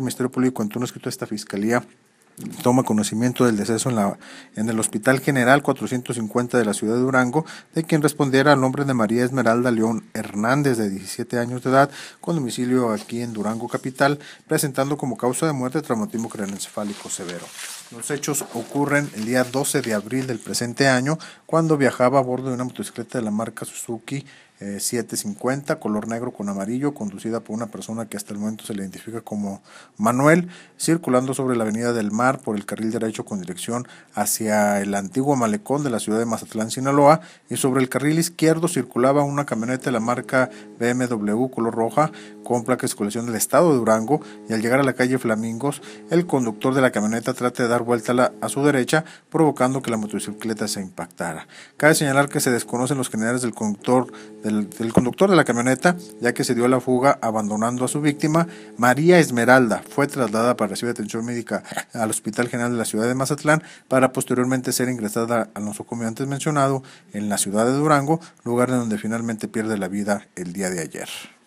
el Ministerio Público, en turno escrito de esta Fiscalía, toma conocimiento del deceso en, la, en el Hospital General 450 de la ciudad de Durango, de quien respondiera al nombre de María Esmeralda León Hernández, de 17 años de edad, con domicilio aquí en Durango Capital, presentando como causa de muerte traumatismo craneoencefálico severo. Los hechos ocurren el día 12 de abril del presente año, cuando viajaba a bordo de una motocicleta de la marca Suzuki 750, eh, color negro con amarillo, conducida por una persona que hasta el momento se le identifica como Manuel, circulando sobre la Avenida del Mar por el carril derecho con dirección hacia el antiguo malecón de la ciudad de Mazatlán, Sinaloa, y sobre el carril izquierdo circulaba una camioneta de la marca BMW color roja con placa de colección del estado de Durango, y al llegar a la calle Flamingos, el conductor de la camioneta trata de dar vuelta a, a su derecha, provocando que la motocicleta se impactara. Cabe señalar que se desconocen los generales del conductor de el conductor de la camioneta, ya que se dio la fuga abandonando a su víctima. María Esmeralda fue trasladada para recibir atención médica al Hospital General de la Ciudad de Mazatlán para posteriormente ser ingresada al nosocomio antes mencionado en la ciudad de Durango, lugar en donde finalmente pierde la vida el día de ayer.